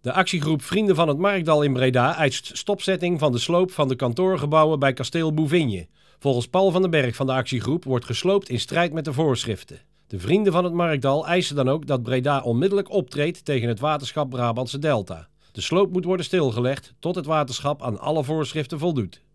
De actiegroep Vrienden van het Markdal in Breda eist stopzetting van de sloop van de kantoorgebouwen bij kasteel Bouvigne. Volgens Paul van den Berg van de actiegroep wordt gesloopt in strijd met de voorschriften. De Vrienden van het Markdal eisen dan ook dat Breda onmiddellijk optreedt tegen het waterschap Brabantse Delta. De sloop moet worden stilgelegd tot het waterschap aan alle voorschriften voldoet.